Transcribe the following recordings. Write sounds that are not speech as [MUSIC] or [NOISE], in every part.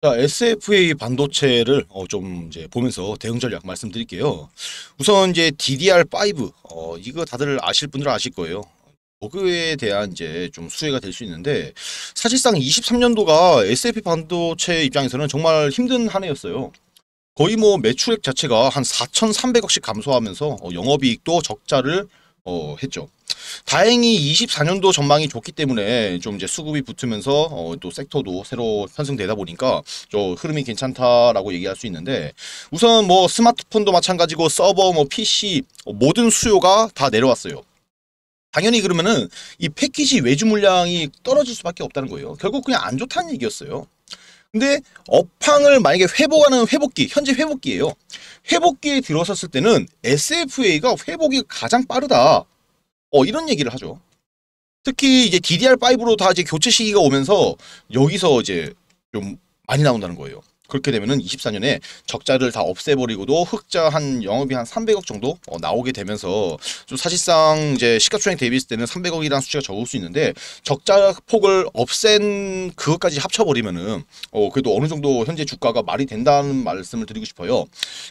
자, SFA 반도체를 어, 좀 이제 보면서 대응 전략 말씀드릴게요. 우선 이제 DDR5 어, 이거 다들 아실 분들은 아실 거예요. 버그에 대한 이제 좀 수혜가 될 수 있는데 사실상 23년도가 SFA 반도체 입장에서는 정말 힘든 한 해였어요. 거의 뭐 매출액 자체가 한 4,300억씩 감소하면서 어, 영업이익도 적자를 어, 했죠. 다행히 24년도 전망이 좋기 때문에 좀 이제 수급이 붙으면서 어, 또 섹터도 새로 편성되다 보니까 저 흐름이 괜찮다라고 얘기할 수 있는데 우선 뭐 스마트폰도 마찬가지고 서버 뭐 PC 어, 모든 수요가 다 내려왔어요. 당연히 그러면은 이 패키지 외주 물량이 떨어질 수밖에 없다는 거예요. 결국 그냥 안 좋다는 얘기였어요. 근데 업황을 만약에 회복하는 회복기, 현재 회복기예요. 회복기에 들어섰을 때는 SFA가 회복이 가장 빠르다. 어, 이런 얘기를 하죠. 특히 이제 DDR5로 다 이제 교체 시기가 오면서 여기서 이제 좀 많이 나온다는 거예요. 그렇게 되면은 24년에 적자를 다 없애버리고도 흑자 한 영업이 한 300억 정도 어, 나오게 되면서 좀 사실상 이제 시가총액 대비했을 때는 300억이라는 수치가 적을 수 있는데 적자 폭을 없앤 그것까지 합쳐버리면은 어, 그래도 어느 정도 현재 주가가 말이 된다는 말씀을 드리고 싶어요.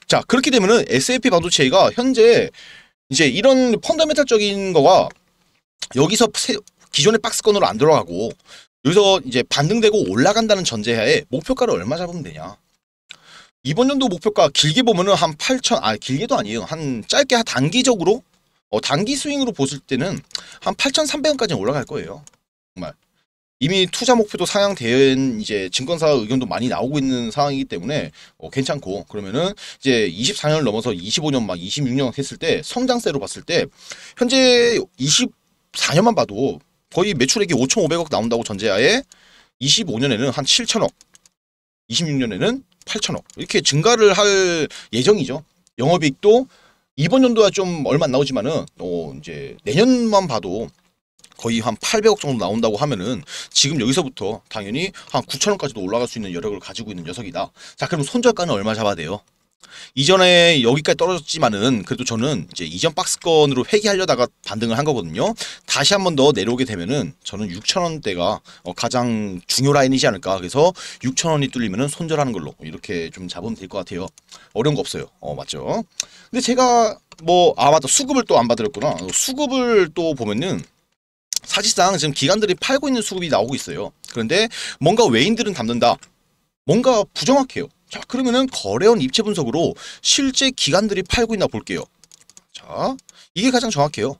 자 그렇게 되면은 S&P 반도체가 현재 이제 이런 펀더멘탈적인 거가 여기서 세, 기존의 박스권으로 안 들어가고 여기서 이제 반등되고 올라간다는 전제하에 목표가를 얼마 잡으면 되냐. 이번 연도 목표가 길게 보면은 한 8천, 아 길게도 아니에요. 한 짧게 한 단기적으로 어, 단기 스윙으로 보실 때는 한 8,300원까지 올라갈 거예요. 정말. 이미 투자 목표도 상향된 이제 증권사 의견도 많이 나오고 있는 상황이기 때문에 어, 괜찮고 그러면은 이제 24년을 넘어서 25년 막 26년 했을 때 성장세로 봤을 때 현재 24년만 봐도 거의 매출액이 5,500억 나온다고 전제하에 25년에는 한 7천억, 26년에는 8천억 이렇게 증가를 할 예정이죠. 영업이익도 이번 연도가 좀 얼마 안 나오지만은 어 이제 내년만 봐도 거의 한 800억 정도 나온다고 하면은 지금 여기서부터 당연히 한9천억까지도 올라갈 수 있는 여력을 가지고 있는 녀석이다. 자 그럼 손절가는 얼마 잡아야 돼요? 이전에 여기까지 떨어졌지만은 그래도 저는 이제 이전 박스권으로 회귀하려다가 반등을 한 거거든요. 다시 한 번 더 내려오게 되면은 저는 6천원대가 어, 가장 중요 라인이지 않을까. 그래서 6천원이 뚫리면은 손절하는 걸로 이렇게 좀 잡으면 될 것 같아요. 어려운 거 없어요. 어, 맞죠? 근데 제가 뭐, 아, 맞다. 수급을 또 안 받으렸구나. 수급을 또 보면은 사실상 지금 기관들이 팔고 있는 수급이 나오고 있어요. 그런데 뭔가 외인들은 담는다. 뭔가 부정확해요. 자 그러면은 거래원 입체 분석으로 실제 기관들이 팔고 있나 볼게요. 자 이게 가장 정확해요.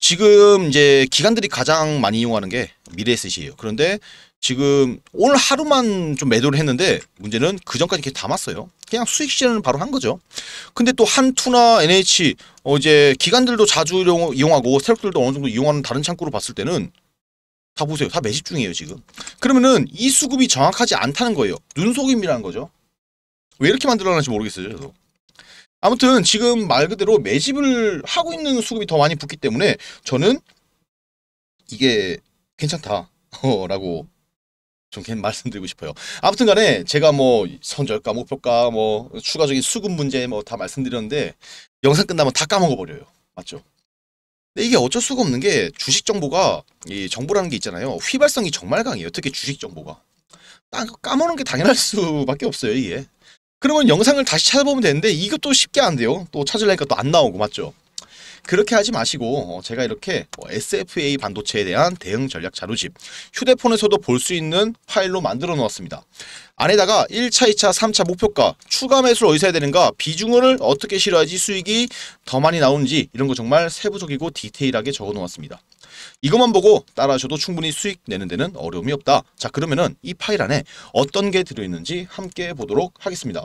지금 이제 기관들이 가장 많이 이용하는 게 미래에셋이에요. 그런데 지금 오늘 하루만 좀 매도를 했는데 문제는 그 전까지 이렇게 담았어요. 그냥 수익 실현을 바로 한 거죠. 근데 또 한투나 NH 어 이제 기관들도 자주 이용하고 스태프들도 어느 정도 이용하는 다른 창구로 봤을 때는 다 보세요. 다 매집 중이에요 지금. 그러면은 이 수급이 정확하지 않다는 거예요. 눈속임이라는 거죠. 왜 이렇게 만들어놨는지 모르겠어요. 저도. 아무튼 지금 말 그대로 매집을 하고 있는 수급이 더 많이 붙기 때문에 저는 이게 괜찮다 [LAUGHS] 라고 좀 말씀드리고 싶어요. 아무튼 간에 제가 뭐 선절가, 목표가, 뭐 추가적인 수급 문제 뭐 다 말씀드렸는데 영상 끝나면 다 까먹어버려요. 맞죠? 근데 이게 어쩔 수가 없는 게 주식 정보가 이 정보라는 게 있잖아요. 휘발성이 정말 강해요. 특히 주식 정보가. 딱 까먹는 게 당연할 수밖에 없어요. 이게. 그러면 영상을 다시 찾아보면 되는데 이것도 쉽게 안 돼요. 또 찾으려니까 또 안 나오고 맞죠? 그렇게 하지 마시고 어, 제가 이렇게 어, SFA 반도체에 대한 대응 전략 자료집 휴대폰에서도 볼 수 있는 파일로 만들어 놓았습니다. 안에다가 1차, 2차, 3차 목표가, 추가 매수를 어디서 해야 되는가, 비중을 어떻게 실어야지 수익이 더 많이 나오는지 이런 거 정말 세부적이고 디테일하게 적어 놓았습니다. 이것만 보고 따라하셔도 충분히 수익 내는 데는 어려움이 없다. 자 그러면은 이 파일 안에 어떤 게 들어있는지 함께 보도록 하겠습니다.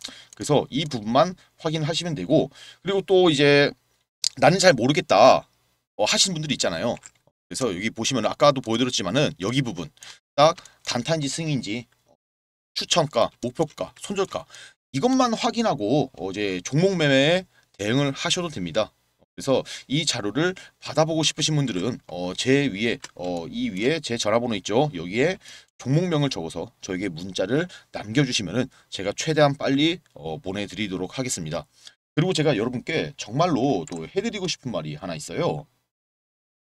그래서 이 부분만 확인하시면 되고 그리고 또 이제 나는 잘 모르겠다 어, 하는 분들이 있잖아요. 그래서 여기 보시면 아까도 보여드렸지만은 여기 부분 딱 단타인지 승인지 추천가, 목표가, 손절가 이것만 확인하고 어제 종목 매매에 대응을 하셔도 됩니다. 그래서 이 자료를 받아보고 싶으신 분들은 어, 제 위에 어, 이 위에 제 전화번호 있죠. 여기에 종목명을 적어서 저에게 문자를 남겨주시면은 제가 최대한 빨리 어, 보내드리도록 하겠습니다. 그리고 제가 여러분께 정말로 또 해드리고 싶은 말이 하나 있어요.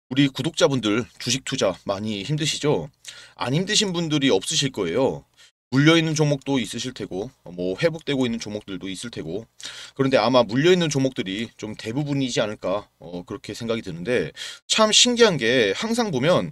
우리 구독자분들 주식 투자 많이 힘드시죠? 안 힘드신 분들이 없으실 거예요. 물려있는 종목도 있으실 테고 뭐 회복되고 있는 종목들도 있을 테고 그런데 아마 물려있는 종목들이 좀 대부분이지 않을까 어, 그렇게 생각이 드는데 참 신기한 게 항상 보면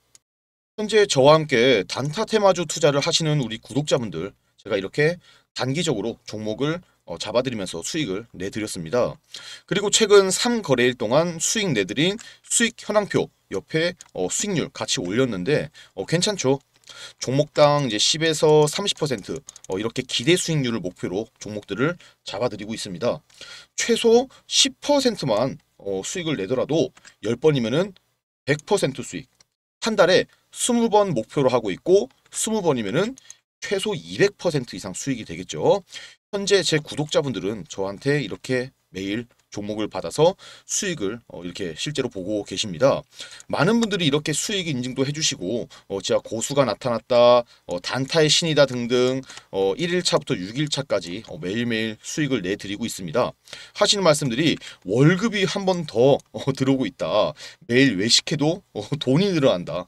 현재 저와 함께 단타 테마주 투자를 하시는 우리 구독자분들 제가 이렇게 단기적으로 종목을 어, 잡아드리면서 수익을 내드렸습니다. 그리고 최근 3거래일 동안 수익 내드린 수익 현황표 옆에 어, 수익률 같이 올렸는데 어, 괜찮죠? 종목당 이제 10에서 30% 어, 이렇게 기대 수익률을 목표로 종목들을 잡아드리고 있습니다. 최소 10%만 어, 수익을 내더라도 10번이면 100% 수익, 한 달에 20번 목표로 하고 있고 2 0번이면 최소 200% 이상 수익이 되겠죠. 현재 제 구독자분들은 저한테 이렇게 매일 종목을 받아서 수익을 어, 이렇게 실제로 보고 계십니다. 많은 분들이 이렇게 수익 인증도 해주시고 어, 제가 고수가 나타났다, 어, 단타의 신이다 등등 어, 1일차부터 6일차까지 어, 매일매일 수익을 내드리고 있습니다. 하시는 말씀들이 월급이 한 번더 어, 들어오고 있다. 매일 외식해도 어, 돈이 늘어난다.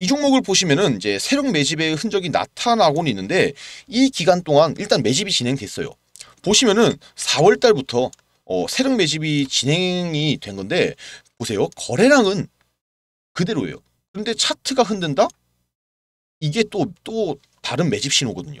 이 종목을 보시면은 이제 세력 매집의 흔적이 나타나곤 있는데 이 기간 동안 일단 매집이 진행됐어요. 보시면은 4월 달부터 어, 세력 매집이 진행이 된 건데 보세요. 거래량은 그대로예요. 근데 차트가 흔든다? 이게 또 또 다른 매집 신호거든요.